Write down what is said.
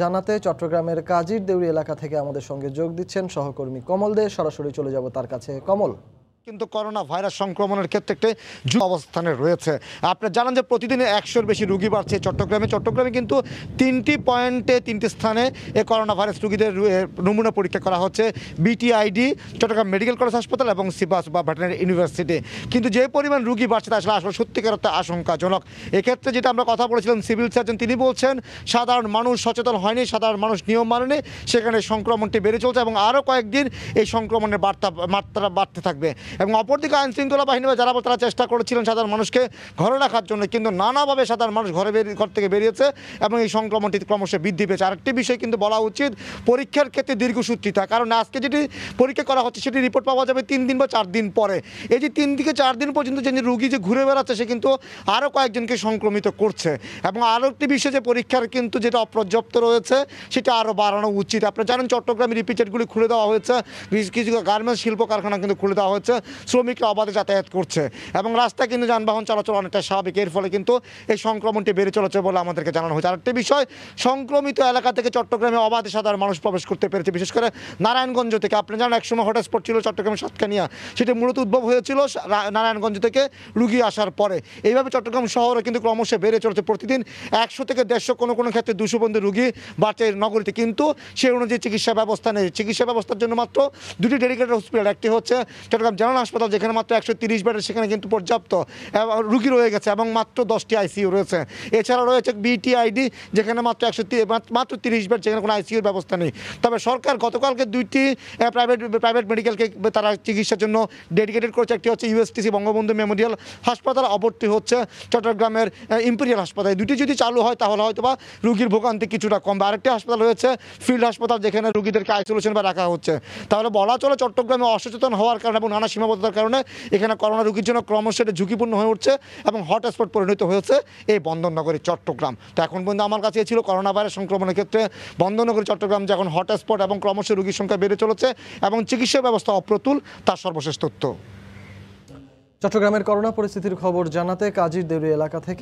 জানাতে চট্টগ্রামের কাজির দেউরি এলাকা থেকে আমাদের সঙ্গে যোগ দিচ্ছেন সহকর্মী কমল দে সরাসরি চলে যাব তার কাছে কমল কিন্তু করোনা ভাইরাস সংক্রমণের ক্ষেত্রে একটি অবস্থানে রয়েছে আপনি জানান যে প্রতিদিনে একশোর বেশি রুগী বাড়ছে চট্টগ্রামে চট্টগ্রামে কিন্তু তিনটি পয়েন্টে তিনটি স্থানে এ করোনা ভাইরাস রুগীদের নমুনা পরীক্ষা করা হচ্ছে বিটিআইডি চট্টগ্রাম মেডিকেল কলেজ হাসপাতাল এবং সিবাস বা ভেটেনারি ইউনিভার্সিটি কিন্তু যে পরিমাণ রুগী বাড়ছে তা আসলে আসলে সত্যিকার একটা আশঙ্কাজনক এক্ষেত্রে যেটা আমরা কথা বলেছিলাম সিভিল সার্জন তিনি বলছেন সাধারণ মানুষ সচেতন হয়নি সাধারণ মানুষ নিয়ম মানেনি সেখানে সংক্রমণটি বেড়ে চলছে এবং আরও কয়েকদিন এই সংক্রমণের বার্তা মাত্রা বাড়তে থাকবে এবং অপরদিকে আইন শৃঙ্খলা বাহিনী বা যারা তারা চেষ্টা করেছিলেন সাধারণ মানুষকে ঘরে রাখার জন্য কিন্তু নানাভাবে সাধারণ মানুষ ঘরে বেরিয়ে ঘর থেকে বেরিয়েছে এবং এই সংক্রমণটি ক্রমশ বৃদ্ধি পেয়েছে আরেকটি বিষয় কিন্তু বলা উচিত পরীক্ষার ক্ষেত্রে দীর্ঘসূত্রিতা কারণ আজকে যেটি পরীক্ষা করা হচ্ছে সেটি রিপোর্ট পাওয়া যাবে তিন দিন বা চার দিন পরে এই যে তিন থেকে চার দিন পর্যন্ত যে রুগী যে ঘুরে বেড়াচ্ছে সে কিন্তু আরও কয়েকজনকে সংক্রমিত করছে এবং আরও একটি বিষয় যে পরীক্ষার কিন্তু যেটা অপর্যাপ্ত রয়েছে সেটা আরও বাড়ানো উচিত আপনারা জানেন চট্টগ্রামে রিপিটেডগুলি খুলে দেওয়া হয়েছে কিছু গার্মেন্টস শিল্প কারখানা কিন্তু খুলে দেওয়া হয়েছে শ্রমিকরা অবাধে যাতায়াত করছে এবং রাস্তায় কিন্তু যানবাহন চলাচল অনেকটা স্বাভাবিক এর ফলে কিন্তু এই সংক্রমণটি বেড়ে চলেছে বলে আমাদেরকে জানানো হয়েছে আরেকটি বিষয় সংক্রমিত এলাকা থেকে চট্টগ্রামে অবাধে সাধারণ মানুষ প্রবেশ করতে পেরেছে বিশেষ করে নারায়ণগঞ্জ থেকে আপনি জানেন একসময় হটস্পট ছিল চট্টগ্রামের সাতকানিয়া সেটি মূলত উদ্ভব হয়েছিল নারায়ণগঞ্জ থেকে রুগী আসার পরে এইভাবে চট্টগ্রাম শহরে কিন্তু ক্রমশ বেড়ে চলেছে প্রতিদিন একশো থেকে দেড়শো কোনো কোনো ক্ষেত্রে দুশো বন্ধু রুগী বাড়ছে নগরীতে কিন্তু সেই অনুযায়ী চিকিৎসা ব্যবস্থা নেই চিকিৎসা ব্যবস্থার জন্য মাত্র দুটি ডেডিকেটেড হসপিটাল একটি হচ্ছে চট্টগ্রাম জেনারেল সাধারণ হাসপাতাল যেখানে মাত্র একশো তিরিশ বেডের সেখানে কিন্তু পর্যাপ্ত রুগী রয়ে গেছে এবং মাত্র দশটি আইসিইউ রয়েছে এছাড়া রয়েছে বিটিআইডি যেখানে মাত্র একশো মাত্র তিরিশ বেড সেখানে কোনো আইসিইউর ব্যবস্থা নেই তবে সরকার গতকালকে দুইটি প্রাইভেট প্রাইভেট মেডিকেলকে তারা চিকিৎসার জন্য ডেডিকেটেড করেছে একটি হচ্ছে ইউএসটিসি বঙ্গবন্ধু মেমোরিয়াল হাসপাতাল অপরটি হচ্ছে চট্টগ্রামের ইম্পেরিয়াল হাসপাতাল দুটি যদি চালু হয় তাহলে হয়তো বা রুগীর ভোগান্তি কিছুটা কমবে আরেকটি হাসপাতাল রয়েছে ফিল্ড হাসপাতাল যেখানে রুগীদেরকে আইসোলেশন বা রাখা হচ্ছে তাহলে বলা চলে চট্টগ্রামে অসচেতন হওয়ার কারণে এবং নানা সীমাবদ্ধতার কারণে এখানে করোনা রোগীর জন্য ক্রমশ এটা ঝুঁকিপূর্ণ হয়ে উঠছে এবং হটস্পট পরিণত হয়েছে এই বন্দরনগরী চট্টগ্রাম তো এখন পর্যন্ত আমার কাছে ছিল করোনা ভাইরাস সংক্রমণের ক্ষেত্রে বন্দরনগরী চট্টগ্রাম যে এখন হটস্পট এবং ক্রমশ রোগীর সংখ্যা বেড়ে চলেছে এবং চিকিৎসা ব্যবস্থা অপ্রতুল তার সর্বশেষ তথ্য চট্টগ্রামের করোনা পরিস্থিতির খবর জানাতে কাজীর দেউরি এলাকা থেকে